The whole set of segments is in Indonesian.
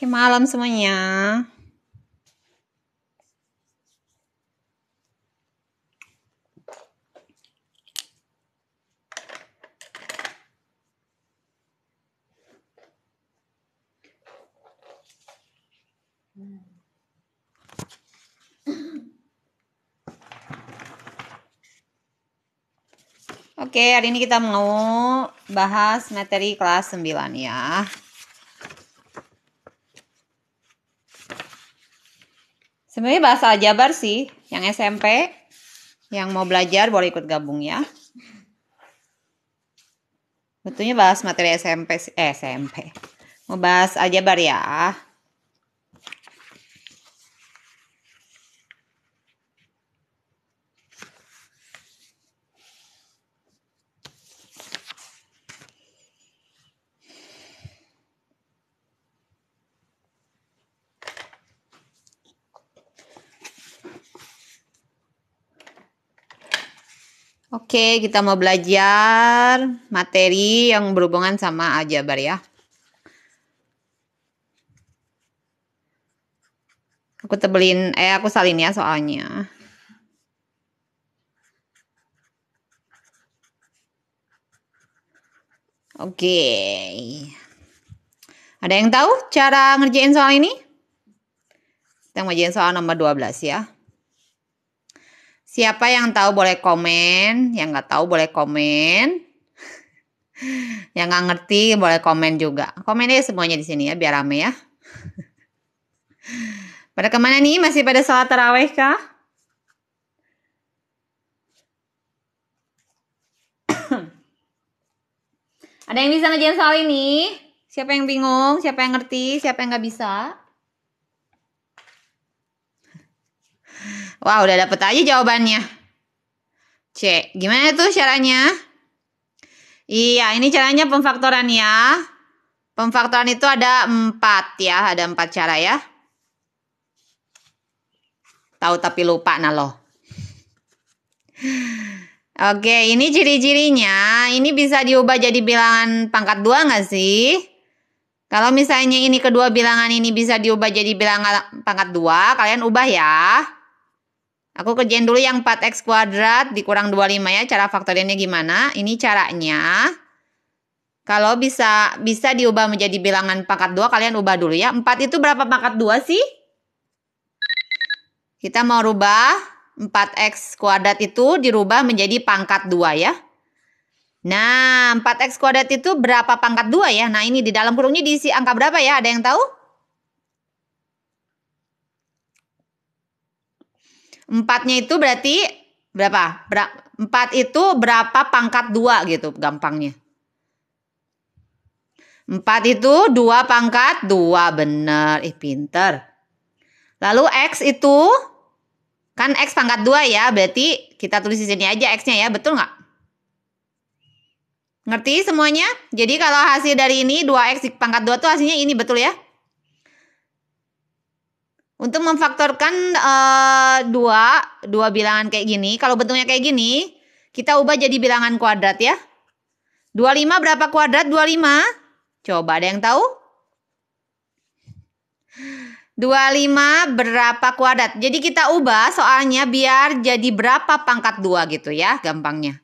Oke, malam semuanya. Oke, hari ini kita mau bahas materi kelas 9 ya. Sebenarnya bahasa Jabar sih, yang SMP, yang mau belajar boleh ikut gabung ya. Betulnya bahas materi SMP, eh, SMP. Mau bahas aljabar ya. Oke, kita mau belajar materi yang berhubungan sama aljabar ya. Aku tebelin, eh aku salin ya soalnya. Oke. Ada yang tahu cara ngerjain soal ini? Kita ngerjain soal nomor 12 ya. Siapa yang tahu boleh komen, yang nggak tahu boleh komen, yang nggak ngerti boleh komen juga. Komen ya semuanya di sini ya, biar rame ya. pada kemana nih? Masih pada sholat taraweh kah? Ada yang bisa ngejain soal ini? Siapa yang bingung? Siapa yang ngerti? Siapa yang nggak bisa? Wah, udah dapet aja jawabannya. C. Gimana tuh caranya? Iya, ini caranya pemfaktoran ya. Pemfaktoran itu ada empat ya, ada empat cara ya. Tahu tapi lupa nah lo. Oke, ini ciri-cirinya. Ini bisa diubah jadi bilangan pangkat dua nggak sih? Kalau misalnya ini kedua bilangan ini bisa diubah jadi bilangan pangkat dua, kalian ubah ya. Aku kerjain dulu yang 4x kuadrat dikurang 25 ya. Cara faktorialnya gimana? Ini caranya. Kalau bisa bisa diubah menjadi bilangan pangkat 2, kalian ubah dulu ya. 4 itu berapa pangkat 2 sih? Kita mau rubah 4x kuadrat itu dirubah menjadi pangkat 2 ya. Nah, 4x kuadrat itu berapa pangkat 2 ya? Nah, ini di dalam kurungnya diisi angka berapa ya? Ada yang tahu? Empatnya itu berarti berapa? empat itu berapa pangkat dua gitu gampangnya. Empat itu dua pangkat dua bener. Ih pinter. Lalu X itu kan X pangkat dua ya berarti kita tulis di sini aja X-nya ya betul nggak? Ngerti semuanya? Jadi kalau hasil dari ini 2X pangkat dua tuh hasilnya ini betul ya? Untuk memfaktorkan uh, dua dua bilangan kayak gini, kalau bentuknya kayak gini, kita ubah jadi bilangan kuadrat ya. 25 berapa kuadrat 25? Coba ada yang tahu? 25 berapa kuadrat? Jadi kita ubah soalnya biar jadi berapa pangkat 2 gitu ya gampangnya.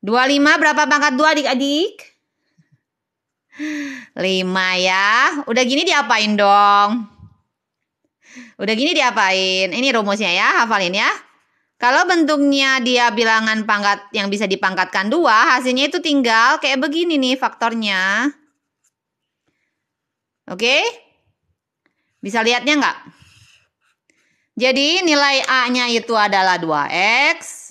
25 berapa pangkat 2 adik-adik? 5 ya. Udah gini diapain dong? Udah gini diapain? Ini rumusnya ya, hafalin ya. Kalau bentuknya dia bilangan pangkat yang bisa dipangkatkan dua, hasilnya itu tinggal kayak begini nih faktornya. Oke? Bisa lihatnya nggak? Jadi nilai A-nya itu adalah 2X.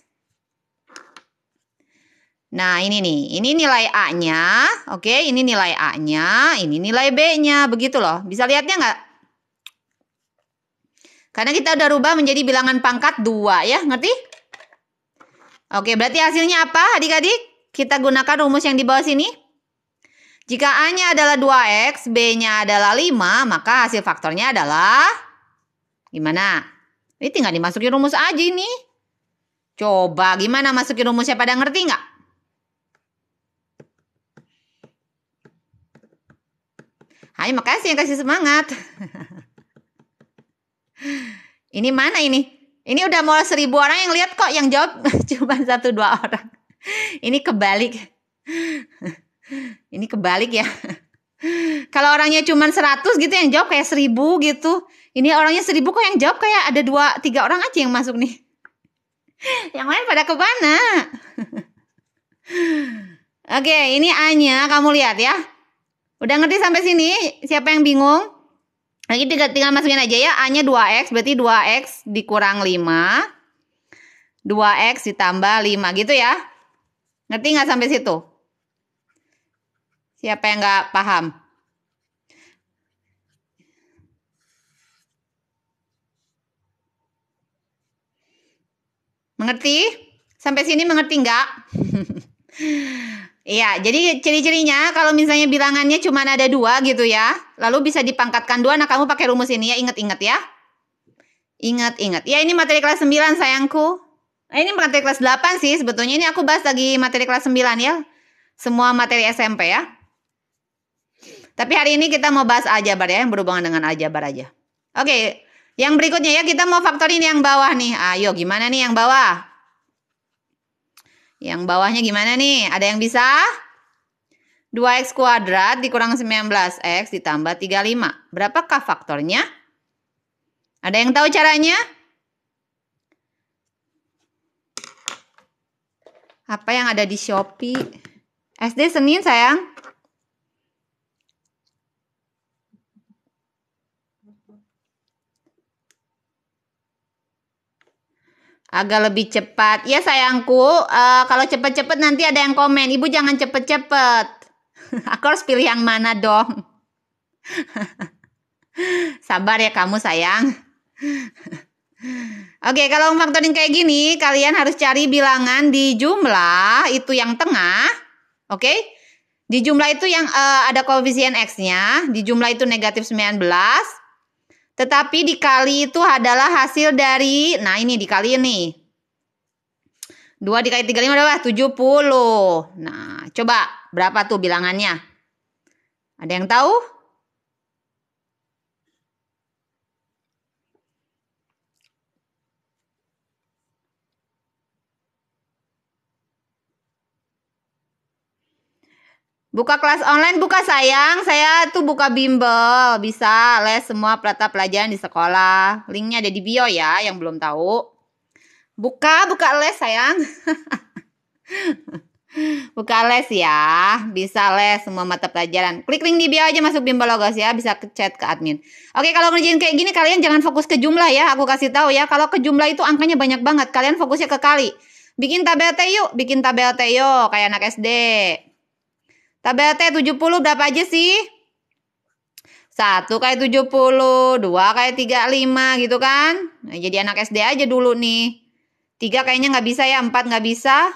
Nah ini nih, ini nilai A-nya, oke, ini nilai A-nya, ini nilai B-nya, begitu loh. Bisa lihatnya nggak? Karena kita udah rubah menjadi bilangan pangkat 2 ya, ngerti? Oke, berarti hasilnya apa adik-adik? Kita gunakan rumus yang di bawah sini. Jika A-nya adalah 2X, B-nya adalah 5, maka hasil faktornya adalah... Gimana? Ini tinggal dimasuki rumus aja ini. Coba gimana masukin rumusnya pada ngerti nggak? Hai, makasih yang kasih semangat. ini mana ini? Ini udah mau seribu orang yang lihat kok yang jawab cuma satu dua orang. Ini kebalik. Ini kebalik ya. Kalau orangnya cuma seratus gitu yang jawab kayak seribu gitu. Ini orangnya seribu kok yang jawab kayak ada dua tiga orang aja yang masuk nih. Yang lain pada ke mana? Oke, ini Anya, kamu lihat ya. Udah ngerti sampai sini? Siapa yang bingung? Nah, ini tinggal, tinggal masukin aja ya. A-nya 2X, berarti 2X dikurang 5. 2X ditambah 5 gitu ya. Ngerti nggak sampai situ? Siapa yang nggak paham? Mengerti? Sampai sini mengerti nggak? Iya, jadi ciri-cirinya kalau misalnya bilangannya cuma ada dua gitu ya, lalu bisa dipangkatkan dua. Nah kamu pakai rumus ini ya, ingat-ingat ya. Ingat-ingat. Ya ini materi kelas 9 sayangku. Nah, ini materi kelas 8 sih sebetulnya. Ini aku bahas lagi materi kelas 9 ya. Semua materi SMP ya. Tapi hari ini kita mau bahas aljabar ya, yang berhubungan dengan aljabar aja. Oke, yang berikutnya ya kita mau faktorin yang bawah nih. Ayo gimana nih yang bawah? Yang bawahnya gimana nih? Ada yang bisa? 2x kuadrat dikurang 19x ditambah 35. Berapakah faktornya? Ada yang tahu caranya? Apa yang ada di Shopee? SD Senin sayang. agak lebih cepat. Ya sayangku, uh, kalau cepet-cepet nanti ada yang komen, ibu jangan cepet-cepet. Aku harus pilih yang mana dong? Sabar ya kamu sayang. Oke, kalau faktoring kayak gini, kalian harus cari bilangan di jumlah itu yang tengah, oke? Okay? Di jumlah itu yang uh, ada koefisien x-nya, di jumlah itu negatif 19, tetapi dikali itu adalah hasil dari, nah ini dikali ini 2 dikali 35 tujuh 70. Nah, coba berapa tuh bilangannya? Ada yang tahu? Buka kelas online, buka sayang. Saya tuh buka bimbel, bisa les semua pelata pelajaran di sekolah. Linknya ada di bio ya, yang belum tahu. Buka, buka les sayang. buka les ya, bisa les semua mata pelajaran. Klik link di bio aja masuk bimbel logos ya, bisa ke chat ke admin. Oke, kalau ngerjain kayak gini kalian jangan fokus ke jumlah ya, aku kasih tahu ya. Kalau ke jumlah itu angkanya banyak banget, kalian fokusnya ke kali. Bikin tabel T yuk, bikin tabel T yuk, kayak anak SD. Tabel T 70 berapa aja sih? 1 kali 70, 2 kali 35 gitu kan. Nah, jadi anak SD aja dulu nih. 3 kayaknya nggak bisa ya, 4 nggak bisa.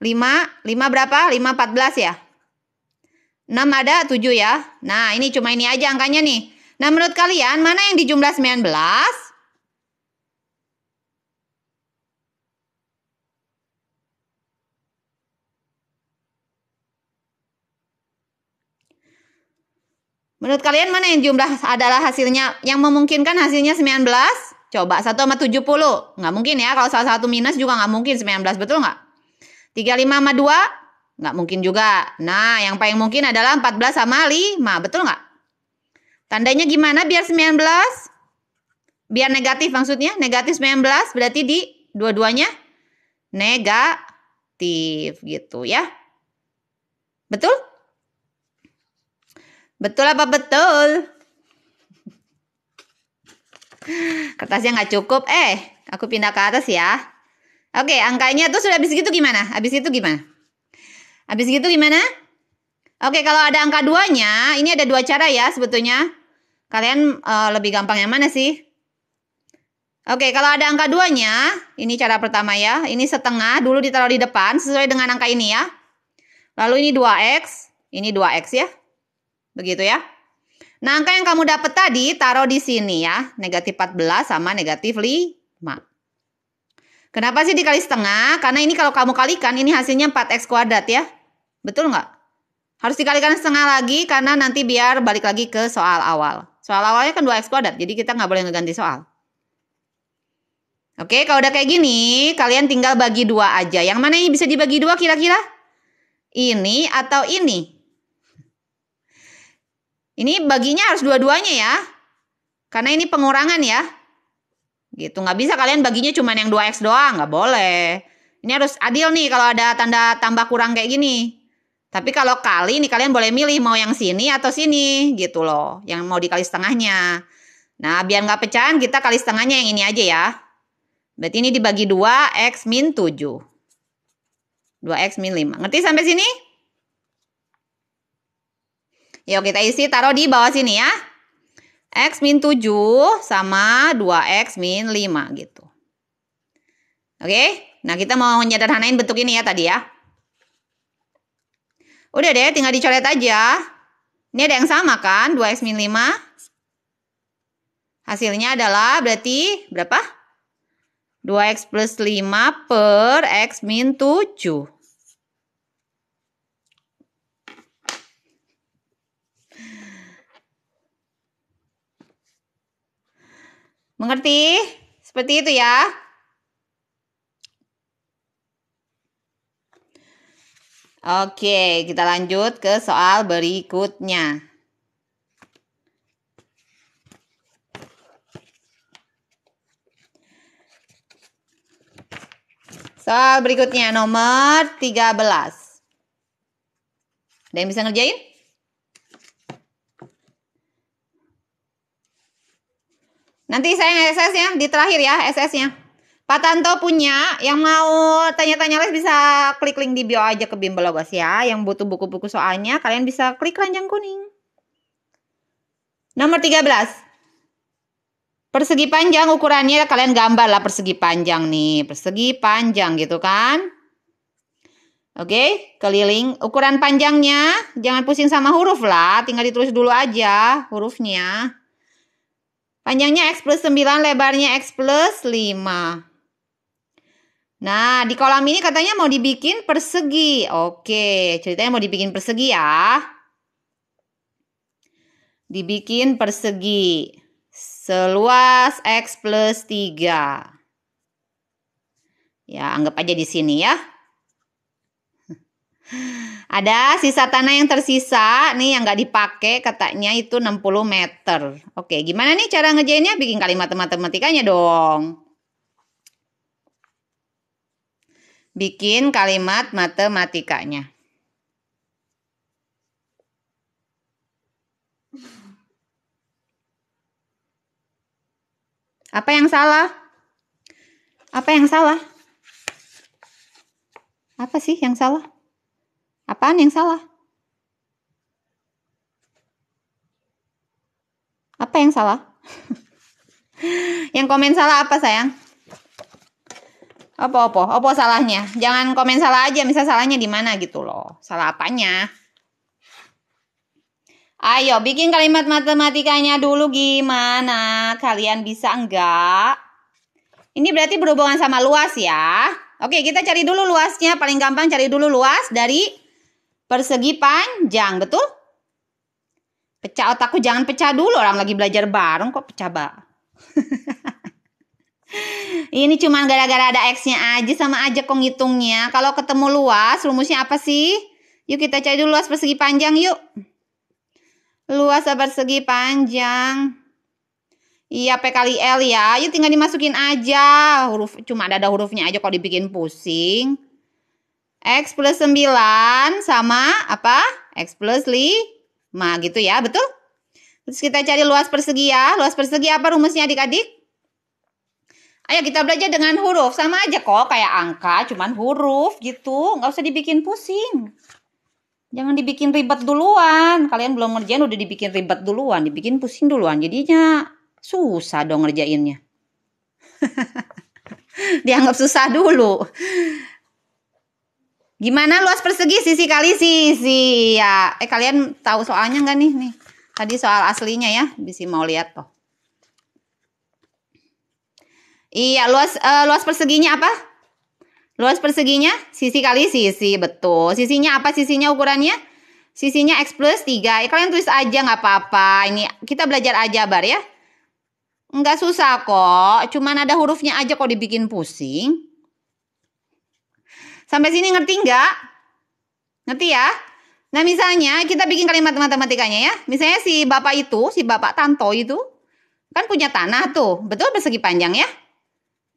5, 5 berapa? 5, 14 ya? 6 ada, 7 ya. Nah ini cuma ini aja angkanya nih. Nah menurut kalian mana yang di jumlah 19? Menurut kalian mana yang jumlah adalah hasilnya yang memungkinkan hasilnya 19? Coba 1 sama 70. Nggak mungkin ya kalau salah satu minus juga nggak mungkin 19 betul nggak? 35 sama 2? Nggak mungkin juga. Nah yang paling mungkin adalah 14 sama 5 betul nggak? Tandanya gimana biar 19? Biar negatif maksudnya. Negatif 19 berarti di dua-duanya negatif gitu ya. Betul? Betul apa betul? Kertasnya nggak cukup. Eh, aku pindah ke atas ya. Oke, angkanya tuh sudah habis gitu gimana? Habis itu gimana? Habis gitu gimana? Oke, kalau ada angka duanya, ini ada dua cara ya sebetulnya. Kalian uh, lebih gampang yang mana sih? Oke, kalau ada angka duanya, ini cara pertama ya. Ini setengah, dulu ditaruh di depan sesuai dengan angka ini ya. Lalu ini 2X, ini 2X ya. Begitu ya. Nah, angka yang kamu dapat tadi taruh di sini ya. Negatif 14 sama negatif 5. Kenapa sih dikali setengah? Karena ini kalau kamu kalikan, ini hasilnya 4x kuadrat ya. Betul nggak? Harus dikalikan setengah lagi karena nanti biar balik lagi ke soal awal. Soal awalnya kan 2x kuadrat, jadi kita nggak boleh ngeganti soal. Oke, kalau udah kayak gini, kalian tinggal bagi dua aja. Yang mana ini bisa dibagi dua kira-kira? Ini atau ini? Ini baginya harus dua-duanya ya. Karena ini pengurangan ya. Gitu, nggak bisa kalian baginya cuma yang 2x doang, nggak boleh. Ini harus adil nih kalau ada tanda tambah kurang kayak gini. Tapi kalau kali ini kalian boleh milih mau yang sini atau sini gitu loh. Yang mau dikali setengahnya. Nah biar nggak pecahan kita kali setengahnya yang ini aja ya. Berarti ini dibagi 2 X min 7. 2X min 5. Ngerti sampai sini? Yuk kita isi taruh di bawah sini ya. X min 7 sama 2X min 5 gitu. Oke, nah kita mau nyederhanain bentuk ini ya tadi ya. Udah deh, tinggal dicoret aja. Ini ada yang sama kan, 2X min 5. Hasilnya adalah berarti berapa? 2X plus 5 per X min 7. Mengerti? Seperti itu ya. Oke, kita lanjut ke soal berikutnya. Soal berikutnya nomor 13. Ada yang bisa ngerjain? Nanti saya SS nya di terakhir ya SS-nya. Pak Tanto punya yang mau tanya-tanya les bisa klik link di bio aja ke Bimbelogos ya. Yang butuh buku-buku soalnya kalian bisa klik ranjang kuning. Nomor 13. Persegi panjang ukurannya kalian gambar lah persegi panjang nih. Persegi panjang gitu kan. Oke, keliling. Ukuran panjangnya jangan pusing sama huruf lah, tinggal ditulis dulu aja hurufnya. Panjangnya X plus 9, lebarnya X plus 5. Nah, di kolam ini katanya mau dibikin persegi. Oke, ceritanya mau dibikin persegi ya. Dibikin persegi. Seluas X plus 3. Ya, anggap aja di sini ya. Ada sisa tanah yang tersisa nih yang nggak dipakai katanya itu 60 meter. Oke, gimana nih cara ngejainnya? Bikin kalimat matematikanya dong. Bikin kalimat matematikanya. Apa yang salah? Apa yang salah? Apa sih yang salah? Apaan yang salah? Apa yang salah? yang komen salah apa sayang? Apa apa? Apa salahnya? Jangan komen salah aja, misal salahnya di mana gitu loh. Salah apanya? Ayo bikin kalimat matematikanya dulu gimana? Kalian bisa enggak? Ini berarti berhubungan sama luas ya. Oke, kita cari dulu luasnya. Paling gampang cari dulu luas dari persegi panjang, betul? Pecah otakku jangan pecah dulu orang lagi belajar bareng kok pecah bak. Ini cuma gara-gara ada X-nya aja sama aja kok ngitungnya. Kalau ketemu luas, rumusnya apa sih? Yuk kita cari dulu luas persegi panjang yuk. Luas persegi panjang. Iya, P kali L ya. Yuk tinggal dimasukin aja. Huruf cuma ada, ada hurufnya aja kok dibikin pusing. X plus 9 sama apa? X plus 5 gitu ya, betul? Terus kita cari luas persegi ya. Luas persegi apa rumusnya adik-adik? Ayo kita belajar dengan huruf. Sama aja kok kayak angka, cuman huruf gitu. Nggak usah dibikin pusing. Jangan dibikin ribet duluan. Kalian belum ngerjain udah dibikin ribet duluan. Dibikin pusing duluan. Jadinya susah dong ngerjainnya. Dianggap susah dulu. Gimana luas persegi sisi kali sisi? Ya, eh kalian tahu soalnya nggak nih nih? Tadi soal aslinya ya, bisa mau lihat toh. Iya, luas uh, luas perseginya apa? Luas perseginya sisi kali sisi, betul. Sisinya apa? Sisinya ukurannya? Sisinya x plus 3. Ya, eh, kalian tulis aja nggak apa-apa. Ini kita belajar aja bar ya. Enggak susah kok, cuman ada hurufnya aja kok dibikin pusing. Sampai sini ngerti nggak? Ngerti ya? Nah misalnya kita bikin kalimat matematikanya ya. Misalnya si bapak itu, si bapak Tanto itu kan punya tanah tuh. Betul persegi panjang ya?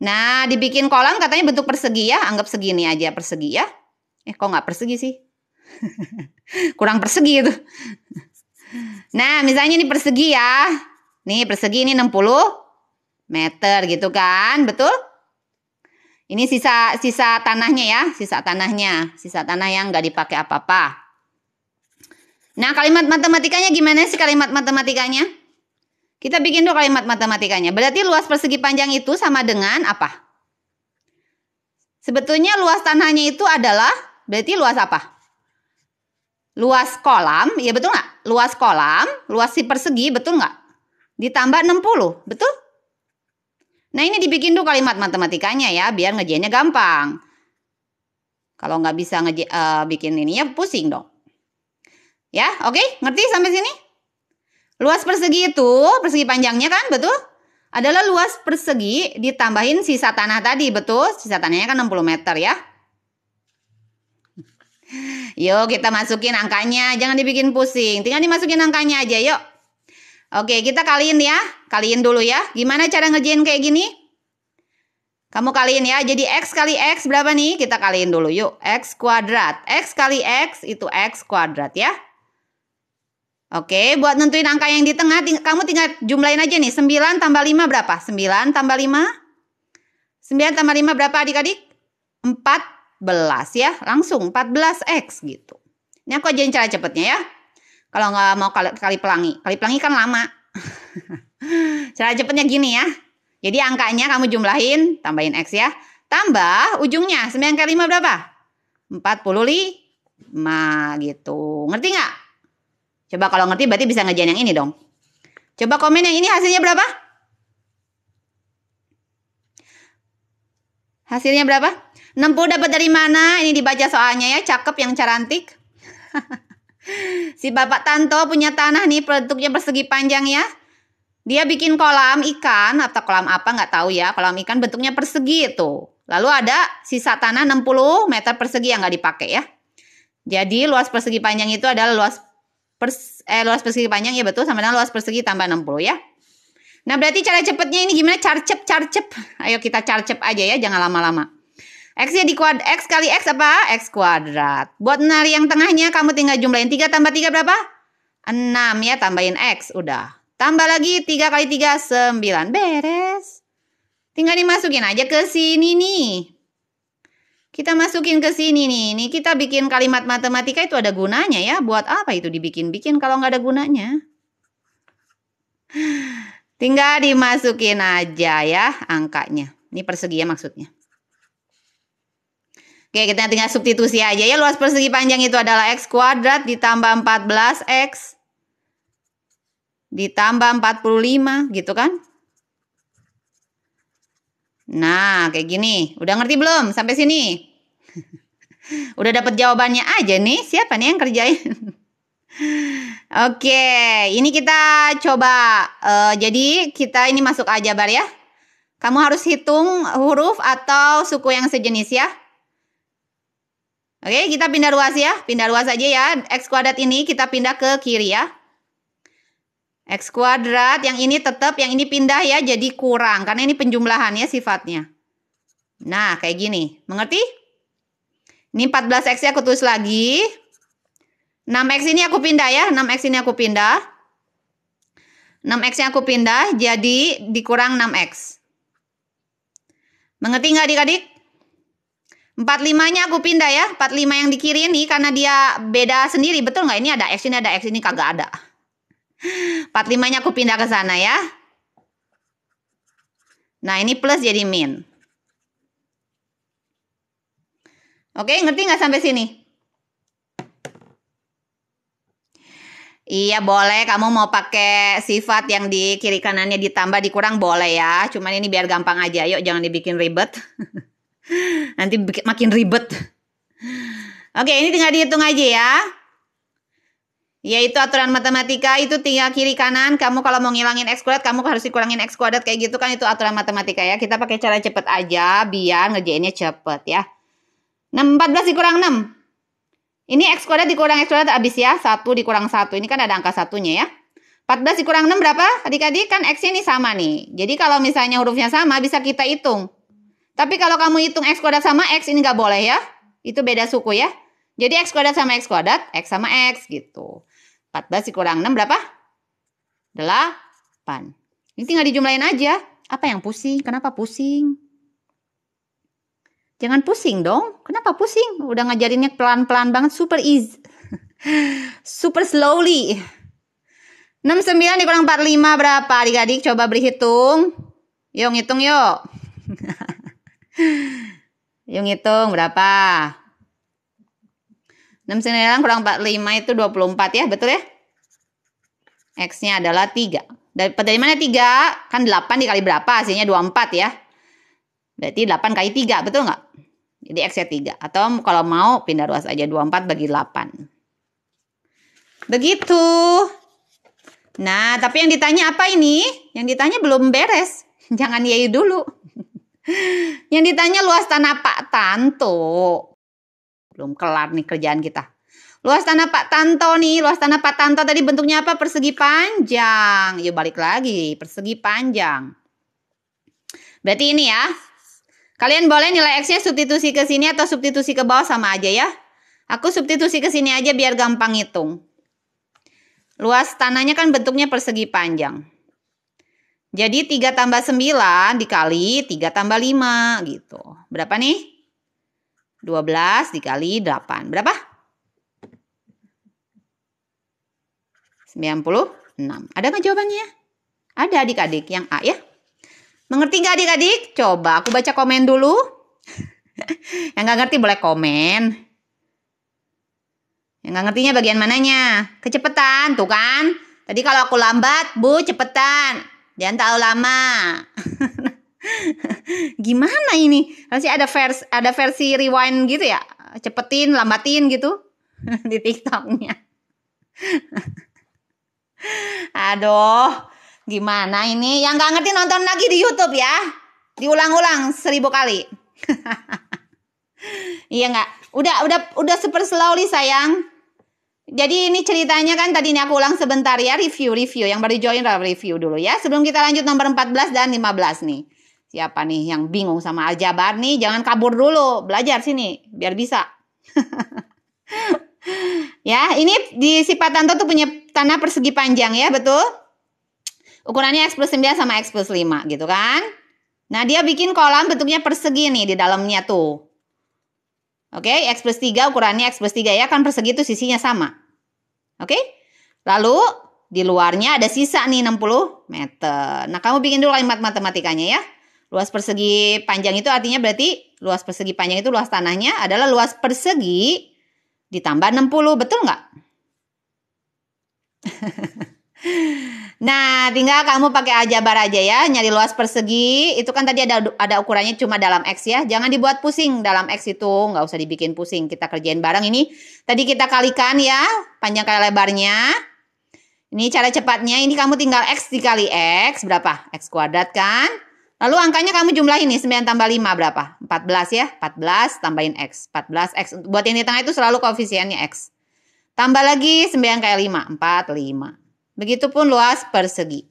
Nah dibikin kolam katanya bentuk persegi ya. Anggap segini aja persegi ya. Eh kok nggak persegi sih? Kurang persegi itu. Nah misalnya ini persegi ya. Nih persegi ini 60 meter gitu kan. Betul? Ini sisa sisa tanahnya ya, sisa tanahnya, sisa tanah yang nggak dipakai apa-apa. Nah kalimat matematikanya gimana sih kalimat matematikanya? Kita bikin dulu kalimat matematikanya. Berarti luas persegi panjang itu sama dengan apa? Sebetulnya luas tanahnya itu adalah berarti luas apa? Luas kolam, ya betul nggak? Luas kolam, luas si persegi, betul nggak? Ditambah 60, betul? Nah ini dibikin dulu kalimat matematikanya ya biar ngejainnya gampang. Kalau nggak bisa nge uh, eh, bikin ini ya pusing dong. Ya oke okay? ngerti sampai sini? Luas persegi itu persegi panjangnya kan betul? Adalah luas persegi ditambahin sisa tanah tadi betul? Sisa tanahnya kan 60 meter ya. Yuk kita masukin angkanya, jangan dibikin pusing. Tinggal dimasukin angkanya aja yuk. Oke, kita kaliin ya. Kaliin dulu ya. Gimana cara ngerjain kayak gini? Kamu kaliin ya. Jadi X kali X berapa nih? Kita kaliin dulu yuk. X kuadrat. X kali X itu X kuadrat ya. Oke, buat nentuin angka yang di tengah, ting kamu tinggal jumlahin aja nih. 9 tambah 5 berapa? 9 tambah 5? 9 tambah 5 berapa adik-adik? 14 ya. Langsung 14X gitu. Ini aku ajarin cara cepetnya ya. Kalau nggak mau kali, kali pelangi, kali pelangi kan lama. Cara cepatnya gini ya. Jadi angkanya kamu jumlahin, tambahin X ya. Tambah ujungnya 9 kali 5 berapa? 45 gitu. Ngerti nggak? Coba kalau ngerti berarti bisa ngejain yang ini dong. Coba komen yang ini hasilnya berapa? Hasilnya berapa? 60 dapat dari mana? Ini dibaca soalnya ya, cakep yang cerantik. si Bapak Tanto punya tanah nih bentuknya persegi panjang ya. Dia bikin kolam ikan atau kolam apa nggak tahu ya. Kolam ikan bentuknya persegi itu. Lalu ada sisa tanah 60 meter persegi yang nggak dipakai ya. Jadi luas persegi panjang itu adalah luas pers eh luas persegi panjang ya betul sama dengan luas persegi tambah 60 ya. Nah berarti cara cepatnya ini gimana? Carcep, carcep. Ayo kita carcep aja ya, jangan lama-lama. X-nya di kuad X kali X apa? X kuadrat. Buat nari yang tengahnya kamu tinggal jumlahin 3 tambah 3 berapa? 6 ya, tambahin X. Udah. Tambah lagi 3 kali 3, 9. Beres. Tinggal dimasukin aja ke sini nih. Kita masukin ke sini nih. Ini kita bikin kalimat matematika itu ada gunanya ya. Buat apa itu dibikin-bikin kalau nggak ada gunanya? Tinggal dimasukin aja ya angkanya. Ini persegi ya maksudnya. Oke, kita tinggal substitusi aja ya. Luas persegi panjang itu adalah X kuadrat ditambah 14X ditambah 45 gitu kan. Nah, kayak gini. Udah ngerti belum sampai sini? Udah dapat jawabannya aja nih. Siapa nih yang kerjain? Oke, ini kita coba. Uh, jadi kita ini masuk aja, bar ya. Kamu harus hitung huruf atau suku yang sejenis ya. Oke, kita pindah ruas ya. Pindah ruas aja ya. X kuadrat ini kita pindah ke kiri ya. X kuadrat, yang ini tetap, yang ini pindah ya jadi kurang. Karena ini penjumlahan ya sifatnya. Nah, kayak gini. Mengerti? Ini 14X aku tulis lagi. 6X ini aku pindah ya. 6X ini aku pindah. 6X yang aku pindah jadi dikurang 6X. Mengerti nggak adik-adik? 45-nya aku pindah ya. 45 yang di kiri ini karena dia beda sendiri. Betul nggak? Ini ada X, ini ada X, ini kagak ada. 45-nya aku pindah ke sana ya. Nah ini plus jadi min. Oke, ngerti nggak sampai sini? Iya boleh, kamu mau pakai sifat yang di kiri kanannya ditambah dikurang boleh ya. Cuman ini biar gampang aja, yuk jangan dibikin ribet. Nanti makin ribet. Oke, ini tinggal dihitung aja ya. Yaitu aturan matematika itu tinggal kiri kanan. Kamu kalau mau ngilangin x kuadrat, kamu harus dikurangin x kuadrat kayak gitu kan itu aturan matematika ya. Kita pakai cara cepet aja biar ngerjainnya cepet ya. 6, 14 dikurang 6. Ini X kuadrat dikurang X kuadrat habis ya. 1 dikurang 1. Ini kan ada angka satunya ya. 14 dikurang 6 berapa? Adik-adik kan X nya ini sama nih. Jadi kalau misalnya hurufnya sama bisa kita hitung. Tapi kalau kamu hitung X kuadrat sama X ini nggak boleh ya. Itu beda suku ya. Jadi X kuadrat sama X kuadrat, X sama X gitu. 14 dikurang 6 berapa? 8. Ini tinggal dijumlahin aja. Apa yang pusing? Kenapa pusing? Jangan pusing dong. Kenapa pusing? Udah ngajarinnya pelan-pelan banget. Super easy. Super slowly. 69 dikurang 45 berapa adik-adik? Coba berhitung. Yuk, hitung yuk. Yung hitung berapa? 6 sin kurang 45 itu 24 ya, betul ya? X-nya adalah 3. Dari, dari mana 3? Kan 8 dikali berapa? Hasilnya 24 ya. Berarti 8 kali 3, betul nggak? Jadi X-nya 3. Atau kalau mau pindah ruas aja 24 bagi 8. Begitu. Nah, tapi yang ditanya apa ini? Yang ditanya belum beres. Jangan yai dulu. Yang ditanya luas tanah Pak Tanto. Belum kelar nih kerjaan kita. Luas tanah Pak Tanto nih, luas tanah Pak Tanto tadi bentuknya apa? Persegi panjang. Yuk ya, balik lagi, persegi panjang. Berarti ini ya. Kalian boleh nilai X-nya substitusi ke sini atau substitusi ke bawah sama aja ya. Aku substitusi ke sini aja biar gampang hitung. Luas tanahnya kan bentuknya persegi panjang. Jadi 3 tambah 9 dikali 3 tambah 5 gitu. Berapa nih? 12 dikali 8. Berapa? 96. Ada nggak jawabannya? Ada adik-adik yang A ya? Mengerti nggak adik-adik? Coba aku baca komen dulu. yang nggak ngerti boleh komen. Yang nggak ngertinya bagian mananya? Kecepatan, tuh kan? Tadi kalau aku lambat, Bu, cepetan. Jangan tahu lama. Gimana ini? Masih ada vers ada versi rewind gitu ya? Cepetin, lambatin gitu di TikToknya. Aduh, gimana ini? Yang gak ngerti nonton lagi di YouTube ya. Diulang-ulang seribu kali. iya nggak? Udah, udah, udah super slowly sayang. Jadi ini ceritanya kan tadi ini aku ulang sebentar ya review-review yang baru join review dulu ya. Sebelum kita lanjut nomor 14 dan 15 nih. Siapa nih yang bingung sama aljabar nih? Jangan kabur dulu, belajar sini biar bisa. ya, ini di sifat tante tuh punya tanah persegi panjang ya, betul? Ukurannya X plus 9 sama X plus 5 gitu kan. Nah, dia bikin kolam bentuknya persegi nih di dalamnya tuh. Oke, okay, X plus 3 ukurannya X plus 3 ya, kan persegi itu sisinya sama. Oke? Okay? Lalu di luarnya ada sisa nih 60 meter. Nah, kamu bikin dulu kalimat matematikanya ya. Luas persegi panjang itu artinya berarti luas persegi panjang itu luas tanahnya adalah luas persegi ditambah 60, betul nggak? Nah, tinggal kamu pakai aljabar aja ya, nyari luas persegi. Itu kan tadi ada ada ukurannya cuma dalam x ya. Jangan dibuat pusing dalam x itu, nggak usah dibikin pusing. Kita kerjain bareng ini. Tadi kita kalikan ya, panjang kali lebarnya. Ini cara cepatnya. Ini kamu tinggal x dikali x berapa? x kuadrat kan? Lalu angkanya kamu jumlah ini, 9 tambah 5 berapa? 14 ya. 14 tambahin x. 14x. Buat yang di tengah itu selalu koefisiennya x. Tambah lagi 9 kali 5, 4, 5. Begitupun luas persegi.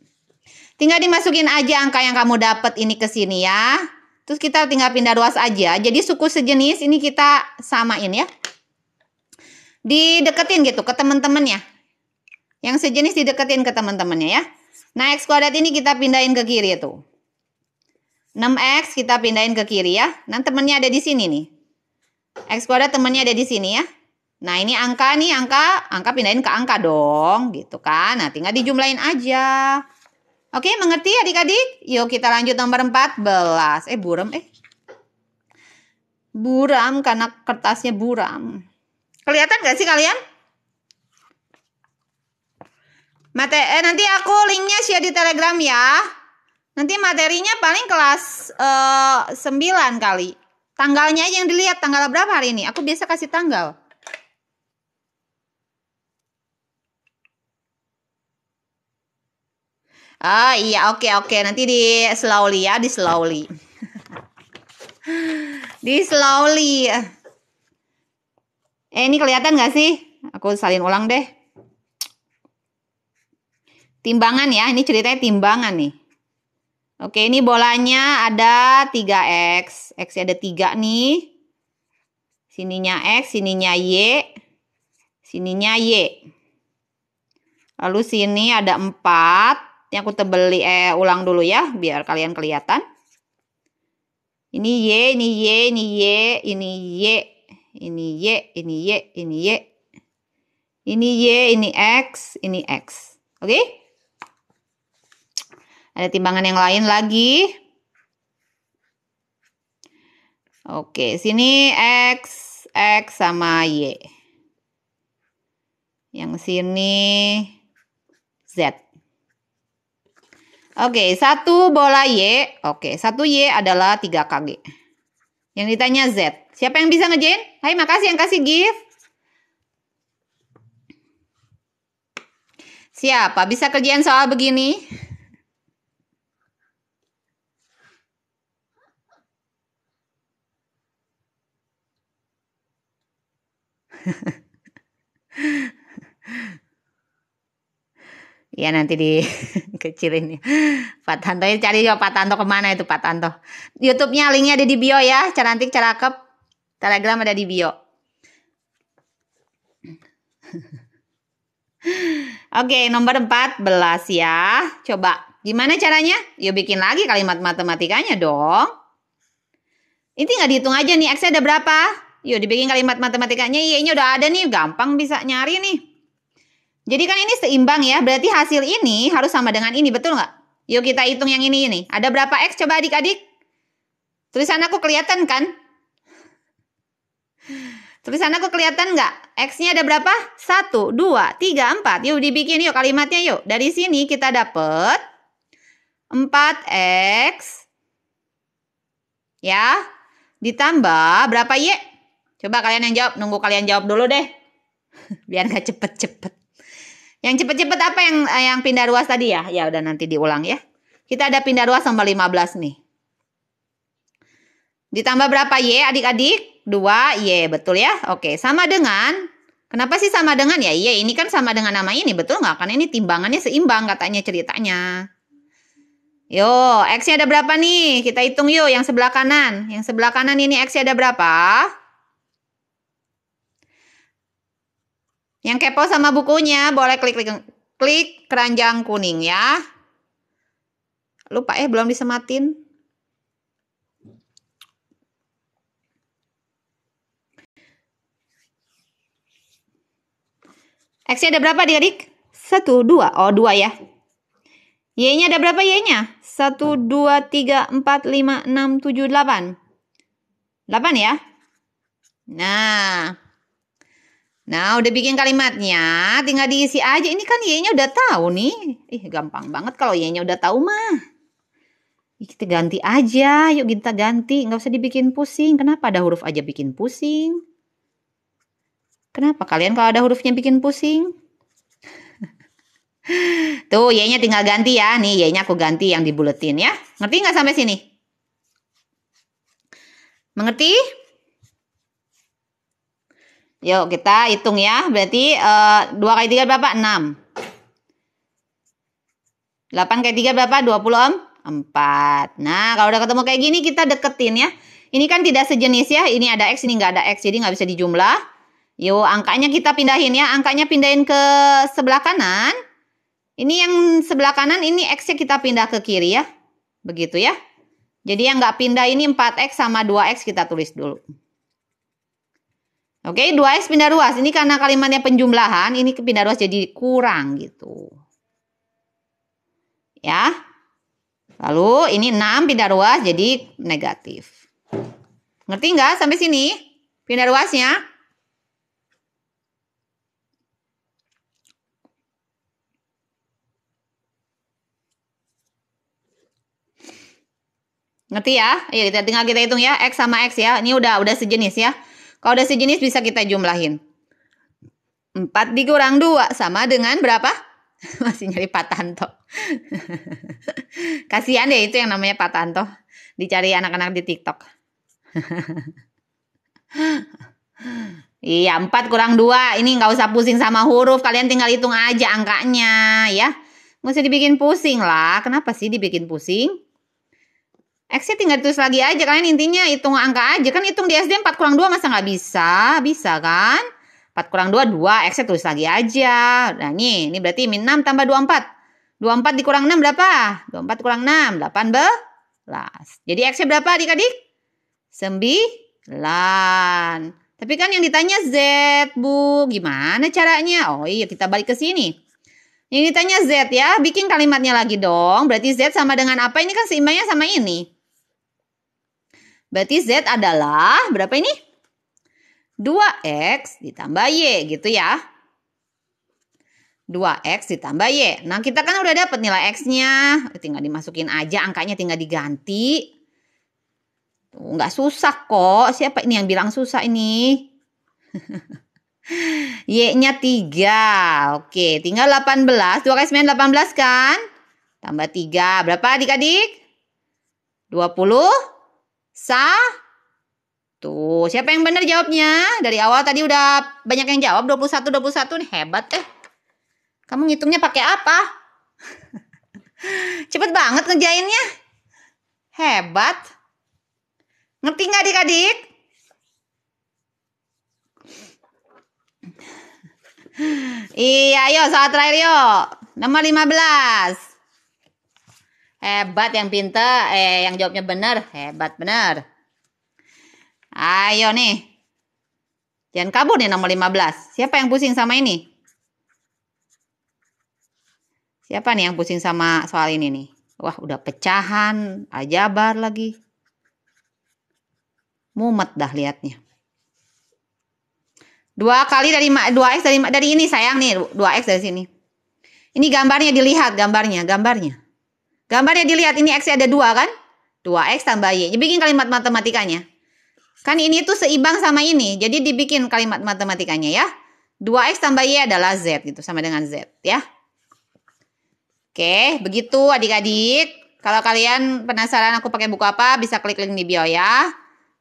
Tinggal dimasukin aja angka yang kamu dapat ini ke sini ya. Terus kita tinggal pindah luas aja. Jadi suku sejenis ini kita samain ya. Dideketin gitu ke teman-temannya. Yang sejenis dideketin ke teman-temannya ya. Nah, X kuadrat ini kita pindahin ke kiri itu. 6X kita pindahin ke kiri ya. Nah, temannya ada di sini nih. X kuadrat temannya ada di sini ya. Nah ini angka nih angka, angka pindahin ke angka dong gitu kan. Nah tinggal dijumlahin aja. Oke mengerti adik-adik? Yuk kita lanjut nomor 14. Eh buram eh. Buram karena kertasnya buram. Kelihatan gak sih kalian? Mate eh, nanti aku linknya share di telegram ya. Nanti materinya paling kelas uh, eh, 9 kali. Tanggalnya aja yang dilihat, tanggal berapa hari ini? Aku biasa kasih tanggal. Oh iya, oke okay, oke. Okay. Nanti di slowly ya, di slowly. di slowly. Eh ini kelihatan nggak sih? Aku salin ulang deh. Timbangan ya, ini ceritanya timbangan nih. Oke, ini bolanya ada 3X. X ada 3 nih. Sininya X, sininya Y, sininya Y. Lalu sini ada 4. Ini aku tebeli eh ulang dulu ya biar kalian kelihatan. Ini Y, ini Y, ini Y, ini Y, ini Y, ini Y, ini Y. Ini Y, ini X, ini X. Oke? Okay? Ada timbangan yang lain lagi. Oke, sini X, X sama Y. Yang sini Z. Oke, okay, satu bola Y. Oke, okay, satu Y adalah 3 KG. Yang ditanya Z. Siapa yang bisa ngejain? Hai, makasih yang kasih gift. Siapa bisa kerjain soal begini? Hehehe Ya nanti di kecil ini. Ya. Pak Tanto ya cari ya Pak Tanto kemana itu Pak Tanto. Youtube-nya linknya ada di bio ya. Cantik cerakep, Telegram ada di bio. Oke nomor 14 ya. Coba gimana caranya? Yuk ya, bikin lagi kalimat matematikanya dong. Ini nggak dihitung aja nih X ada berapa. Yuk dibikin kalimat matematikanya. Iya ini udah ada nih. Gampang bisa nyari nih. Jadi kan ini seimbang ya, berarti hasil ini harus sama dengan ini, betul nggak? Yuk kita hitung yang ini ini. Ada berapa X coba adik-adik? Tulisan aku kelihatan kan? Tulisan aku kelihatan nggak? X-nya ada berapa? 1, 2, 3, 4. Yuk dibikin yuk kalimatnya yuk. Dari sini kita dapet 4X. Ya. Ditambah berapa Y? Coba kalian yang jawab. Nunggu kalian jawab dulu deh. Biar nggak cepet-cepet. Yang cepet-cepet apa yang eh, yang pindah ruas tadi ya? Ya udah nanti diulang ya. Kita ada pindah ruas nomor 15 nih. Ditambah berapa Y adik-adik? 2 Y, betul ya? Oke, sama dengan Kenapa sih sama dengan ya? Iya, ini kan sama dengan nama ini, betul nggak? Karena ini timbangannya seimbang katanya ceritanya. Yo, X-nya ada berapa nih? Kita hitung yuk yang sebelah kanan. Yang sebelah kanan ini X-nya ada berapa? Yang kepo sama bukunya boleh klik klik, klik keranjang kuning ya. Lupa eh belum disematin. x ada berapa adik-adik? Satu, dua. Oh, dua ya. Y-nya ada berapa Y-nya? Satu, dua, tiga, empat, lima, enam, tujuh, delapan. Delapan ya. Nah, Nah, udah bikin kalimatnya, tinggal diisi aja. Ini kan Y-nya udah tahu nih. Ih, gampang banget kalau Y-nya udah tahu mah. Kita ganti aja, yuk kita ganti. Nggak usah dibikin pusing. Kenapa ada huruf aja bikin pusing? Kenapa kalian kalau ada hurufnya bikin pusing? Tuh, Y-nya tinggal ganti ya. Nih, Y-nya aku ganti yang dibuletin ya. Ngerti nggak sampai sini? Mengerti? Yuk kita hitung ya. Berarti eh, dua uh, kali tiga berapa? 6. 8 kali 3 berapa? 20 om? 4. Nah kalau udah ketemu kayak gini kita deketin ya. Ini kan tidak sejenis ya. Ini ada X, ini nggak ada X. Jadi nggak bisa dijumlah. Yuk angkanya kita pindahin ya. Angkanya pindahin ke sebelah kanan. Ini yang sebelah kanan ini X-nya kita pindah ke kiri ya. Begitu ya. Jadi yang nggak pindah ini 4X sama 2X kita tulis dulu. Oke, okay, 2 x pindah ruas. Ini karena kalimatnya penjumlahan, ini pindah ruas jadi kurang gitu. Ya. Lalu ini 6 pindah ruas jadi negatif. Ngerti nggak sampai sini? Pindah ruasnya? Ngerti ya? Iya, kita tinggal kita hitung ya, X sama X ya. Ini udah udah sejenis ya. Kalau udah sejenis bisa kita jumlahin. 4 dikurang 2 sama dengan berapa? Masih nyari Pak Tanto. Kasihan deh itu yang namanya Pak Tanto. Dicari anak-anak di TikTok. iya, 4 kurang 2. Ini nggak usah pusing sama huruf. Kalian tinggal hitung aja angkanya ya. Nggak usah dibikin pusing lah. Kenapa sih dibikin pusing? X nya tinggal ditulis lagi aja kan intinya hitung angka aja kan hitung di SD 4 kurang 2 masa nggak bisa bisa kan 4 kurang 2 2 X nya tulis lagi aja nah ini, ini berarti min 6 tambah 24 24 dikurang 6 berapa 24 kurang 6 8 belas. jadi X nya berapa adik-adik 9 tapi kan yang ditanya Z bu gimana caranya oh iya kita balik ke sini yang ditanya Z ya, bikin kalimatnya lagi dong. Berarti Z sama dengan apa? Ini kan seimbangnya sama ini. Berarti Z adalah berapa ini? 2X ditambah Y gitu ya. 2X ditambah Y. Nah kita kan udah dapet nilai X-nya. Tinggal dimasukin aja angkanya tinggal diganti. Tuh, nggak susah kok. Siapa ini yang bilang susah ini? Y-nya 3. Oke, tinggal 18. 2 kali 9 18 kan? Tambah 3. Berapa adik-adik? 20. Sa? Tuh, siapa yang benar jawabnya? Dari awal tadi udah banyak yang jawab 21 21 nih hebat eh. Kamu ngitungnya pakai apa? Cepet banget ngejainnya. Hebat. Ngerti nggak adik-adik? iya, yuk saat terakhir yuk. Nomor 15. Hebat yang pintar, eh yang jawabnya benar, hebat benar. Ayo nih. Jangan kabur nih nomor 15. Siapa yang pusing sama ini? Siapa nih yang pusing sama soal ini nih? Wah, udah pecahan, ajabar lagi. Mumet dah liatnya. Dua kali dari 2x dari dari ini sayang nih, 2x dari sini. Ini gambarnya dilihat gambarnya, gambarnya. Gambar Gambarnya dilihat ini X ada dua kan? 2X tambah Y. Dibikin kalimat matematikanya. Kan ini tuh seimbang sama ini. Jadi dibikin kalimat matematikanya ya. 2X tambah Y adalah Z gitu. Sama dengan Z ya. Oke, begitu adik-adik. Kalau kalian penasaran aku pakai buku apa, bisa klik link di bio ya.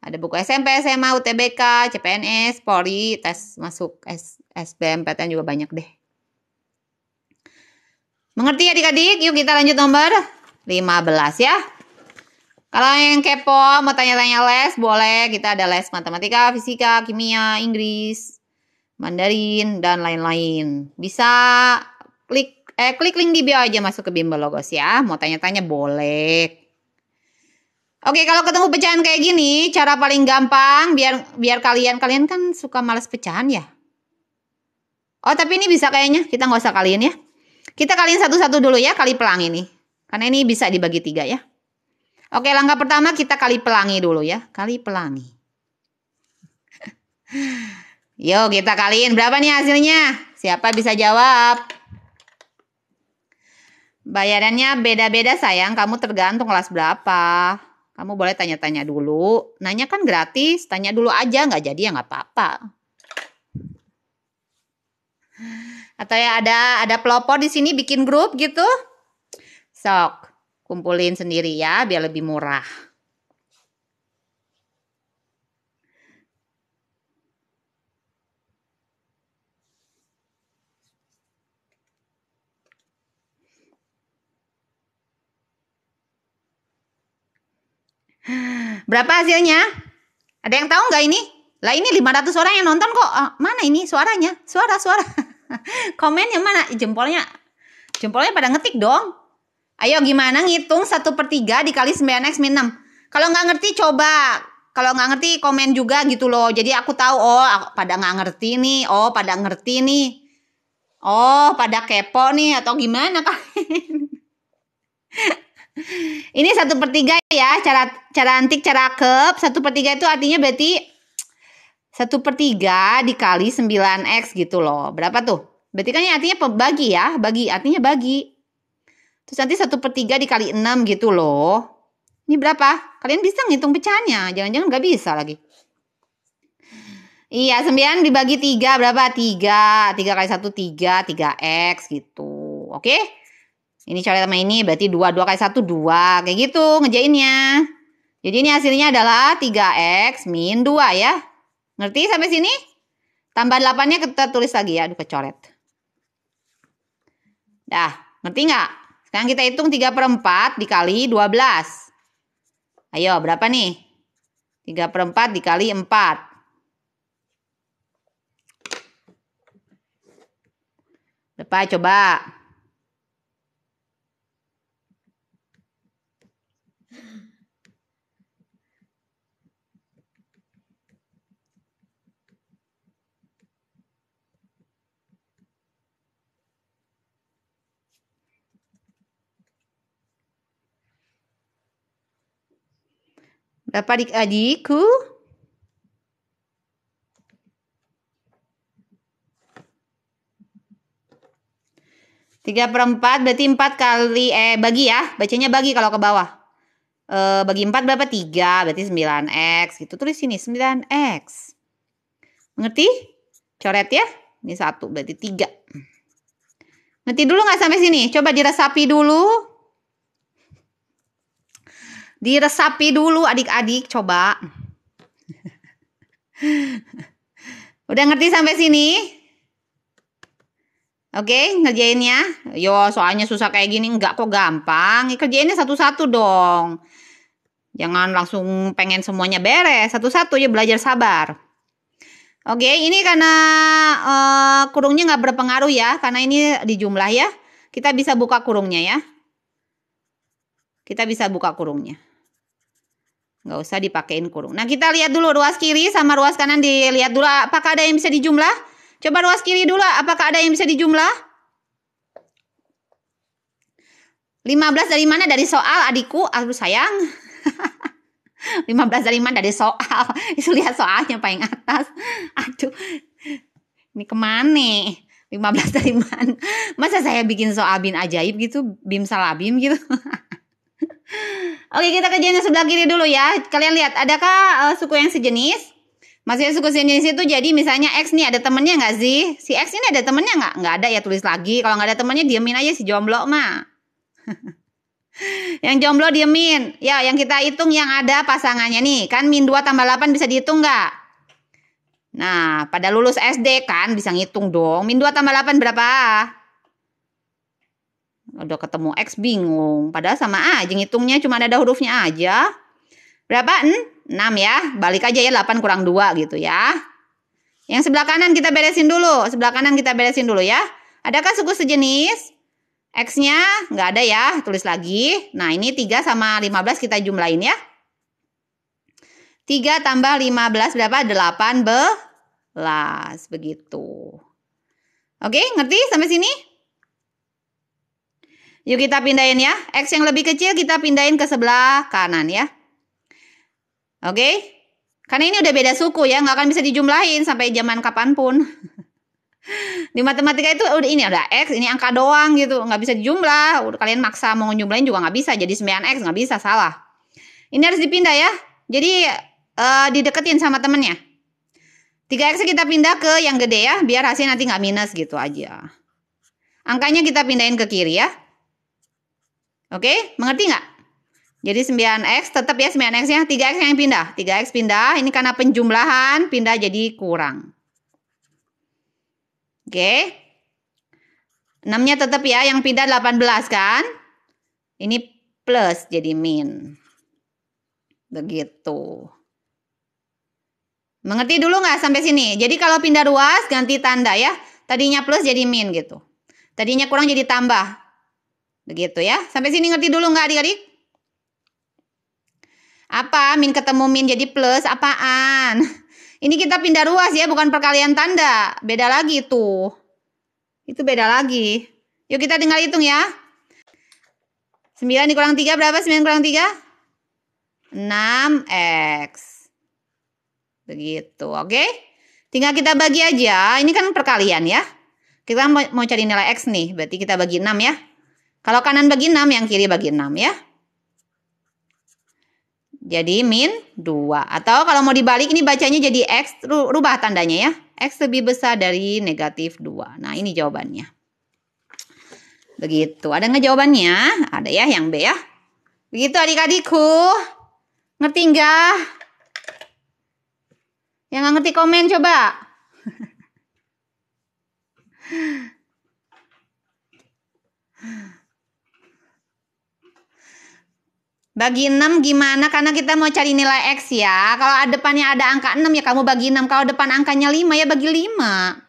Ada buku SMP, SMA, UTBK, CPNS, Polri, tes masuk S, SBMPTN juga banyak deh. Mengerti adik-adik? Yuk kita lanjut nomor 15 ya. Kalau yang kepo mau tanya-tanya les, boleh. Kita ada les matematika, fisika, kimia, Inggris, Mandarin, dan lain-lain. Bisa klik eh klik link di bio aja masuk ke Bimbel Logos ya. Mau tanya-tanya boleh. Oke, kalau ketemu pecahan kayak gini, cara paling gampang biar biar kalian kalian kan suka males pecahan ya. Oh, tapi ini bisa kayaknya. Kita nggak usah kalian ya. Kita kaliin satu-satu dulu ya kali pelangi nih. Karena ini bisa dibagi tiga ya. Oke langkah pertama kita kali pelangi dulu ya. Kali pelangi. Yo kita kaliin berapa nih hasilnya? Siapa bisa jawab? Bayarannya beda-beda sayang, kamu tergantung kelas berapa. Kamu boleh tanya-tanya dulu. Nanya kan gratis, tanya dulu aja nggak jadi ya nggak apa-apa. Atau ya ada ada pelopor di sini bikin grup gitu. Sok, kumpulin sendiri ya biar lebih murah. Berapa hasilnya? Ada yang tahu nggak ini? Lah ini 500 orang yang nonton kok. Oh, mana ini suaranya? Suara-suara. Komen yang mana? Jempolnya. Jempolnya pada ngetik dong. Ayo gimana ngitung 1 per 3 dikali 9x min 6. Kalau nggak ngerti coba. Kalau nggak ngerti komen juga gitu loh. Jadi aku tahu oh pada nggak ngerti nih. Oh pada ngerti nih. Oh pada kepo nih atau gimana kalian. Ini satu per tiga ya cara cara antik cara kep. satu per tiga itu artinya berarti 1 per 3 dikali 9X gitu loh. Berapa tuh? Berarti kan artinya pembagi ya. Bagi, artinya bagi. Terus nanti 1 per 3 dikali 6 gitu loh. Ini berapa? Kalian bisa ngitung pecahannya. Jangan-jangan gak bisa lagi. Iya, 9 dibagi 3 berapa? 3. 3 kali 1, 3. 3X gitu. Oke? Ini coret sama ini berarti 2, 2 kali 1, 2. Kayak gitu ngejainnya. Jadi ini hasilnya adalah 3X min 2 ya. Ngerti sampai sini? Tambah 8-nya kita tulis lagi ya. Aduh kecoret. Dah, ngerti nggak? Sekarang kita hitung 3 per 4 dikali 12. Ayo, berapa nih? 3 per 4 dikali 4. Berapa coba? Berapa adik-adikku? Tiga per empat berarti empat kali eh bagi ya bacanya bagi kalau ke bawah e, bagi empat berapa tiga berarti sembilan x gitu tulis sini sembilan x mengerti coret ya ini satu berarti tiga ngerti dulu nggak sampai sini coba diresapi dulu Diresapi dulu adik-adik, coba. Udah ngerti sampai sini? Oke, okay, ngerjainnya. Yo, soalnya susah kayak gini enggak kok gampang. Kerjainnya satu-satu dong. Jangan langsung pengen semuanya beres. Satu-satu ya belajar sabar. Oke, ini karena uh, kurungnya nggak berpengaruh ya, karena ini dijumlah ya. Kita bisa buka kurungnya ya. Kita bisa buka kurungnya nggak usah dipakein kurung. Nah kita lihat dulu ruas kiri sama ruas kanan dilihat dulu apakah ada yang bisa dijumlah. Coba ruas kiri dulu apakah ada yang bisa dijumlah. 15 dari mana? Dari soal adikku. Aduh sayang. 15 dari mana? Dari soal. Itu lihat soalnya paling atas. Aduh. Ini kemana? 15 dari mana? Masa saya bikin soal bin ajaib gitu? Bim salabim gitu? Oke, kita ke jenis sebelah kiri dulu ya. Kalian lihat, adakah uh, suku yang sejenis? Masih suku sejenis itu jadi misalnya X nih ada temennya nggak sih? Si X ini ada temennya nggak? Nggak ada ya tulis lagi. Kalau nggak ada temennya diemin aja si jomblo mah. yang jomblo diemin. Ya yang kita hitung yang ada pasangannya nih. Kan min 2 tambah 8 bisa dihitung nggak? Nah pada lulus SD kan bisa ngitung dong. Min 2 tambah 8 berapa? Udah ketemu X bingung. Padahal sama aja ngitungnya cuma ada hurufnya aja. Berapa? N? 6 ya. Balik aja ya 8 kurang 2 gitu ya. Yang sebelah kanan kita beresin dulu. Sebelah kanan kita beresin dulu ya. Adakah suku sejenis? X-nya nggak ada ya. Tulis lagi. Nah ini 3 sama 15 kita jumlahin ya. 3 tambah 15 berapa? 18 begitu. Oke, ngerti sampai sini? Yuk kita pindahin ya. X yang lebih kecil kita pindahin ke sebelah kanan ya. Oke. Karena ini udah beda suku ya, nggak akan bisa dijumlahin sampai zaman kapanpun. Di matematika itu udah ini ada x, ini angka doang gitu, nggak bisa dijumlah. Kalian maksa mau jumlahin juga nggak bisa, jadi 9x nggak bisa salah. Ini harus dipindah ya. Jadi uh, dideketin sama temennya. 3x kita pindah ke yang gede ya, biar hasilnya nanti nggak minus gitu aja. Angkanya kita pindahin ke kiri ya. Oke, mengerti nggak? Jadi 9X tetap ya 9X-nya 3X yang pindah. 3X pindah, ini karena penjumlahan pindah jadi kurang. Oke. 6-nya tetap ya yang pindah 18 kan? Ini plus jadi min. Begitu. Mengerti dulu nggak sampai sini? Jadi kalau pindah ruas ganti tanda ya. Tadinya plus jadi min gitu. Tadinya kurang jadi tambah. Begitu ya. Sampai sini ngerti dulu nggak adik-adik? Apa? Min ketemu min jadi plus. Apaan? Ini kita pindah ruas ya, bukan perkalian tanda. Beda lagi itu. Itu beda lagi. Yuk kita tinggal hitung ya. 9 dikurang 3 berapa? 9 kurang 3? 6X. Begitu, oke? Okay? Tinggal kita bagi aja. Ini kan perkalian ya. Kita mau cari nilai X nih, berarti kita bagi 6 ya. Kalau kanan bagi 6, yang kiri bagi 6 ya. Jadi min 2. Atau kalau mau dibalik ini bacanya jadi X, rubah tandanya ya. X lebih besar dari negatif 2. Nah ini jawabannya. Begitu, ada nggak jawabannya? Ada ya yang B ya. Begitu adik-adikku. Ngerti nggak? Yang nggak ngerti komen coba. Bagi 6 gimana? Karena kita mau cari nilai X ya. Kalau depannya ada angka 6 ya kamu bagi 6. Kalau depan angkanya 5 ya bagi 5.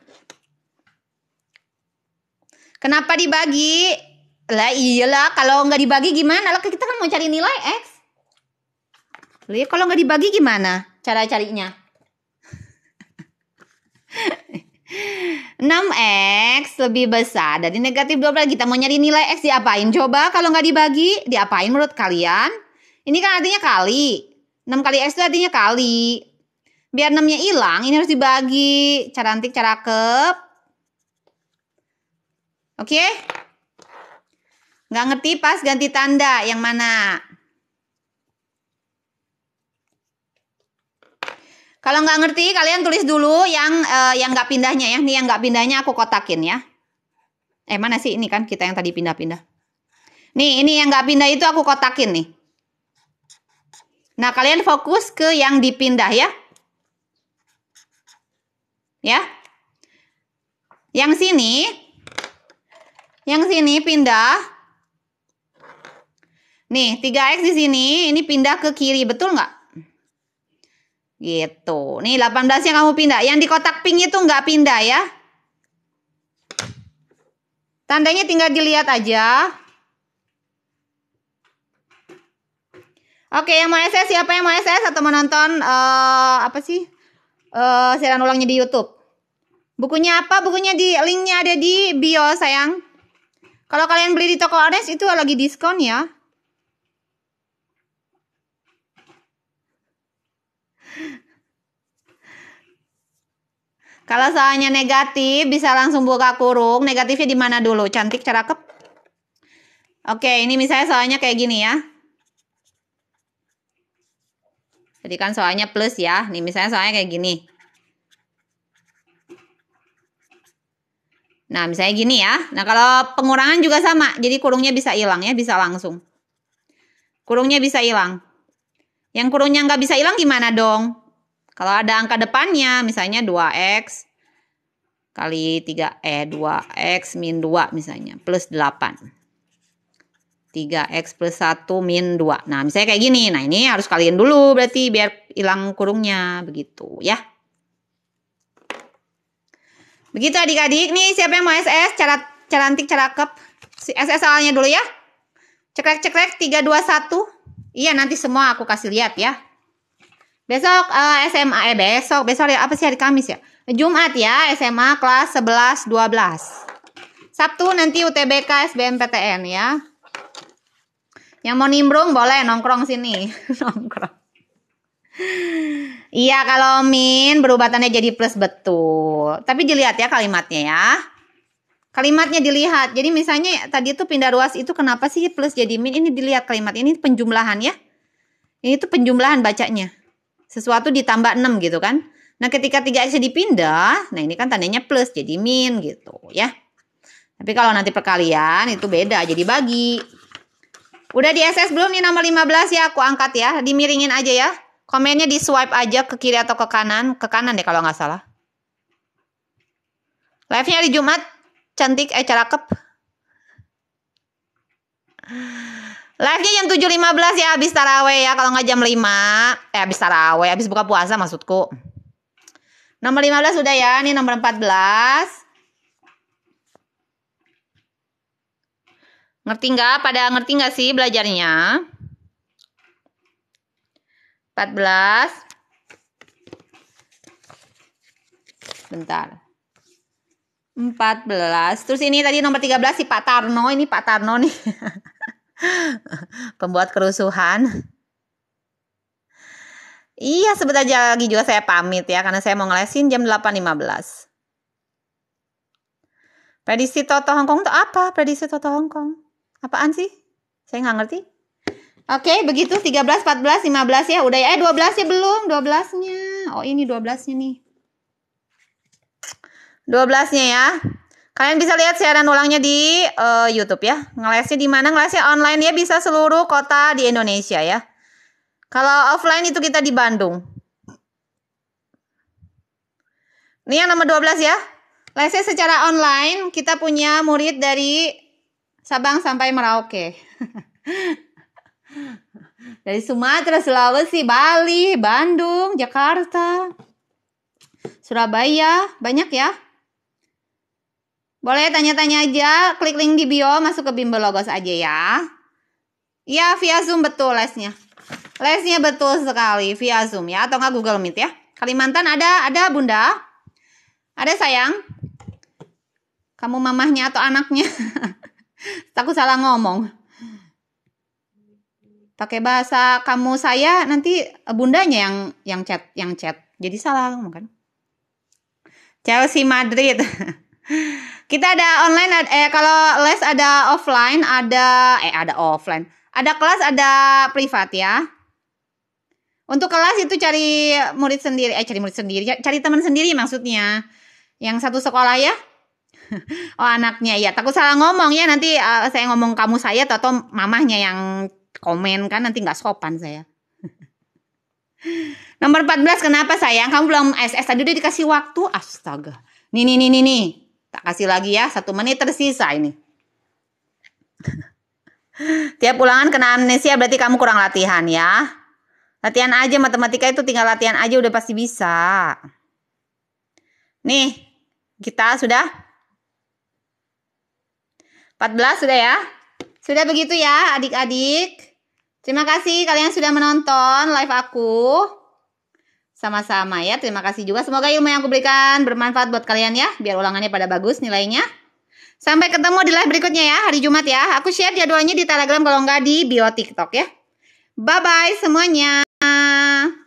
Kenapa dibagi? Lah iyalah kalau nggak dibagi gimana? Lah kita kan mau cari nilai X. Lih, ya kalau nggak dibagi gimana cara carinya? 6X lebih besar dari negatif 12. Kita mau nyari nilai X diapain? Coba kalau nggak dibagi, diapain menurut kalian? Ini kan artinya kali. 6 kali X itu artinya kali. Biar 6-nya hilang, ini harus dibagi. Cara antik, cara kep. Oke? Okay? Nggak ngerti pas ganti tanda yang mana? Kalau nggak ngerti kalian tulis dulu yang uh, yang nggak pindahnya ya. Nih yang nggak pindahnya aku kotakin ya. Eh mana sih ini kan kita yang tadi pindah-pindah. Nih ini yang nggak pindah itu aku kotakin nih. Nah kalian fokus ke yang dipindah ya. Ya. Yang sini. Yang sini pindah. Nih 3X di sini ini pindah ke kiri betul nggak? Gitu. Nih 18 yang kamu pindah. Yang di kotak pink itu nggak pindah ya. Tandanya tinggal dilihat aja. Oke, yang mau SS siapa yang mau SS atau menonton uh, eh, apa sih? Uh, siaran ulangnya di YouTube. Bukunya apa? Bukunya di linknya ada di bio sayang. Kalau kalian beli di toko Ares itu lagi diskon ya. Kalau soalnya negatif, bisa langsung buka kurung. Negatifnya di mana dulu? Cantik, cakep. Oke, ini misalnya soalnya kayak gini ya. Jadi kan soalnya plus ya. Ini misalnya soalnya kayak gini. Nah, misalnya gini ya. Nah, kalau pengurangan juga sama. Jadi kurungnya bisa hilang ya, bisa langsung. Kurungnya bisa hilang. Yang kurungnya nggak bisa hilang gimana dong? Kalau ada angka depannya, misalnya 2x kali 3, eh 2x min 2 misalnya, plus 8. 3x plus 1 min 2. Nah, misalnya kayak gini. Nah, ini harus kalian dulu berarti biar hilang kurungnya. Begitu ya. Begitu adik-adik. Nih siapa yang mau SS? Cara, cara cara kep. SS soalnya dulu ya. Cekrek-cekrek 3, 2, 1. Iya, nanti semua aku kasih lihat ya. Besok uh, eh, SMA eh besok, besok ya apa sih hari Kamis ya? Jumat ya, SMA kelas 11 12. Sabtu nanti UTBK SBMPTN ya. Yang mau nimbrung boleh nongkrong sini, nongkrong. Iya kalau min berubatannya jadi plus betul. Tapi dilihat ya kalimatnya ya. Kalimatnya dilihat. Jadi misalnya tadi itu pindah ruas itu kenapa sih plus jadi min? Ini dilihat kalimat. Ini penjumlahan ya. Ini tuh penjumlahan bacanya. Sesuatu ditambah 6 gitu kan. Nah ketika 3X dipindah, nah ini kan tandanya plus jadi min gitu ya. Tapi kalau nanti perkalian itu beda jadi bagi. Udah di SS belum nih nomor 15 ya aku angkat ya. Dimiringin aja ya. Komennya di swipe aja ke kiri atau ke kanan. Ke kanan deh kalau nggak salah. Live-nya di Jumat cantik eh cakep Live-nya jam 7.15 ya habis taraweh ya kalau nggak jam 5 eh habis taraweh habis buka puasa maksudku. Nomor 15 sudah ya, ini nomor 14. Ngerti nggak? Pada ngerti nggak sih belajarnya? 14. Bentar. 14. Terus ini tadi nomor 13 si Pak Tarno, ini Pak Tarno nih. Pembuat kerusuhan. Iya, sebentar aja lagi juga saya pamit ya karena saya mau ngelesin jam 8.15. Prediksi Toto Hongkong itu apa? Prediksi Toto Hongkong. Apaan sih? Saya nggak ngerti. Oke, begitu 13, 14, 15 ya. Udah ya, eh 12 ya belum, 12-nya. Oh, ini 12-nya nih. 12-nya ya. Kalian bisa lihat siaran ulangnya di uh, YouTube ya. Ngelesnya di mana? Ngelesnya online ya bisa seluruh kota di Indonesia ya. Kalau offline itu kita di Bandung. Ini yang nomor 12 ya. Lesnya secara online kita punya murid dari Sabang sampai Merauke. dari Sumatera, Sulawesi, Bali, Bandung, Jakarta, Surabaya, banyak ya. Boleh tanya-tanya aja, klik link di bio, masuk ke bimbel logos aja ya. Ya, via Zoom betul lesnya. Lesnya betul sekali via Zoom ya, atau nggak Google Meet ya. Kalimantan ada, ada bunda. Ada sayang. Kamu mamahnya atau anaknya? Takut salah ngomong. Pakai bahasa kamu saya nanti bundanya yang yang chat yang chat. Jadi salah kan. Chelsea Madrid. Kita ada online eh kalau les ada offline, ada eh ada offline. Ada kelas, ada privat ya. Untuk kelas itu cari murid sendiri, eh cari murid sendiri, ya, cari teman sendiri maksudnya. Yang satu sekolah ya. Oh anaknya ya, takut salah ngomong ya nanti uh, saya ngomong kamu saya atau mamahnya yang komen kan nanti nggak sopan saya. Nomor 14 kenapa sayang? Kamu belum SS tadi udah dikasih waktu. Astaga. Nih nih nih nih nih. Tak kasih lagi ya, satu menit tersisa ini. Tiap ulangan kena amnesia berarti kamu kurang latihan ya. Latihan aja matematika itu tinggal latihan aja udah pasti bisa. Nih, kita sudah 14 sudah ya. Sudah begitu ya adik-adik. Terima kasih kalian sudah menonton live aku. Sama-sama ya, terima kasih juga. Semoga ilmu yang aku berikan bermanfaat buat kalian ya, biar ulangannya pada bagus nilainya. Sampai ketemu di live berikutnya ya, hari Jumat ya. Aku share jadwalnya di Telegram kalau nggak di bio TikTok ya. Bye-bye semuanya.